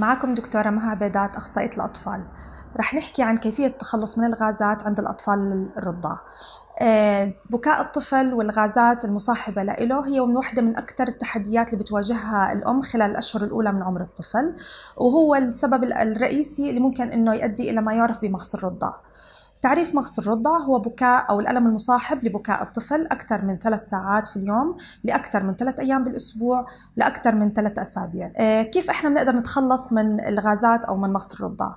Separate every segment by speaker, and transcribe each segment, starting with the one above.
Speaker 1: معكم دكتورة مها عبيدات أخصائية الأطفال رح نحكي عن كيفية التخلص من الغازات عند الأطفال الرضع آه، بكاء الطفل والغازات المصاحبة له هي من واحدة من أكثر التحديات اللي بتواجهها الأم خلال الأشهر الأولى من عمر الطفل وهو السبب الرئيسي اللي ممكن أنه يؤدي إلى ما يعرف بمغص الرضع تعريف مغص الرضع هو بكاء أو الألم المصاحب لبكاء الطفل أكثر من ثلاث ساعات في اليوم لأكثر من ثلاث أيام بالأسبوع لأكثر من ثلاث أسابيع آه، كيف إحنا بنقدر نتخلص من الغازات أو من مغص الرضع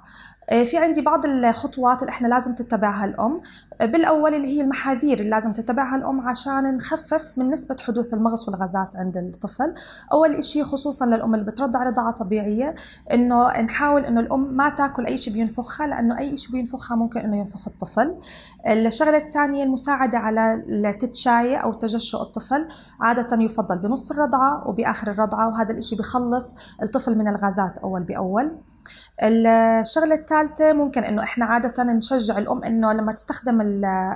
Speaker 1: آه، في عندي بعض الخطوات اللي احنا لازم تتبعها الام آه، بالاول اللي هي المحاذير اللي لازم تتبعها الام عشان نخفف من نسبه حدوث المغص والغازات عند الطفل اول شيء خصوصا للام اللي بترضع رضاعه طبيعيه انه نحاول انه الام ما تاكل اي شيء بينفخها لانه اي شيء بينفخها ممكن انه ينفخ الطفل الشغله الثانيه المساعده على التتشاية او تجشؤ الطفل عاده يفضل بنص الرضعه وباخر الرضعه وهذا الشيء بخلص الطفل من الغازات اول باول الشغلة الثالثة ممكن انه احنا عادة نشجع الام انه لما تستخدم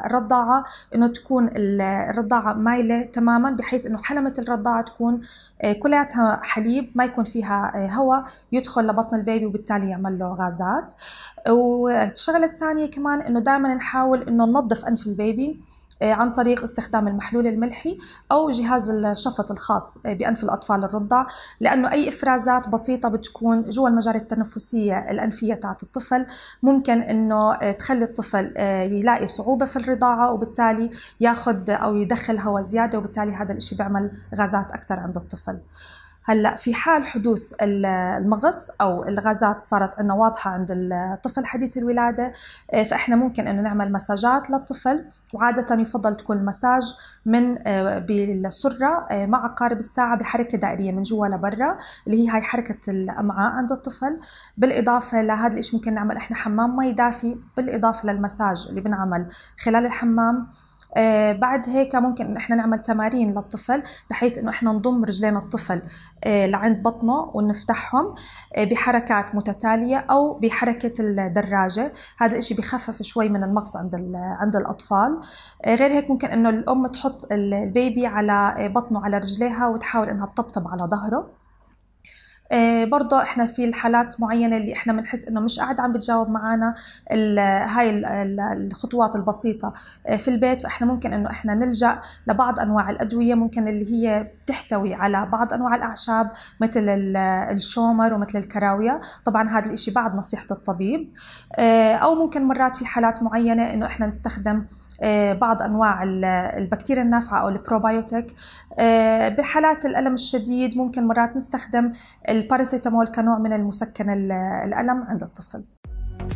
Speaker 1: الرضاعة انه تكون الرضاعة مايلة تماما بحيث انه حلمة الرضاعة تكون آه، كلياتها حليب ما يكون فيها آه، هواء يدخل لبطن البيبي وبالتالي يعمل له غازات والشغلة الثانية كمان انه دائما نحاول انه ننظف انف البيبي آه، عن طريق استخدام المحلول الملحي أو جهاز الشفط الخاص آه، بأنف الأطفال الرضع لأنه أي إفرازات بسيطة بتكون جوا المجاري التنفسية الأنفية تاعت الطفل ممكن أنه آه، تخلي الطفل يلاقي صعوبة في الرضاعة وبالتالي ياخذ أو يدخل هواء زيادة وبالتالي هذا الشيء بيعمل غازات أكثر عند الطفل هلا في حال حدوث المغص او الغازات صارت عندنا واضحه عند الطفل حديث الولاده آه، فاحنا ممكن انه نعمل مساجات للطفل وعاده يفضل تكون المساج من آه، بالسره آه، مع قارب الساعه بحركه دائريه من جوا لبرا اللي هي هاي حركه الامعاء عند الطفل بالاضافه لهذا الشيء ممكن نعمل احنا حمام مي دافي بالاضافه للمساج اللي بنعمل خلال الحمام آه، بعد هيك ممكن احنا نعمل تمارين للطفل بحيث انه احنا نضم رجلين الطفل آه، لعند بطنه ونفتحهم آه، بحركات متتاليه او بحركه الدراجه هذا الاشي بخفف شوي من المغص عند عند الاطفال غير هيك ممكن انه الام تحط البيبي على بطنه على رجليها وتحاول انها تطبطب على ظهره آه، برضه احنا في الحالات معينه اللي احنا بنحس انه مش قاعد عم بتجاوب معنا هاي الخطوات البسيطه آه، في البيت فاحنا ممكن انه احنا نلجا لبعض انواع الادويه ممكن اللي هي بتحتوي على بعض انواع الاعشاب مثل الشومر ومثل الكراويه طبعا هذا الشيء بعد نصيحه الطبيب آه، او ممكن مرات في حالات معينه انه احنا نستخدم آه، بعض انواع البكتيريا النافعه او البروبايوتيك آه، بحالات الالم الشديد ممكن مرات نستخدم الباراسيتامول كنوع من المسكن الالم عند الطفل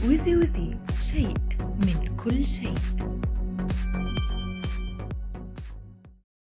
Speaker 1: وزي وزي شيء من كل شيء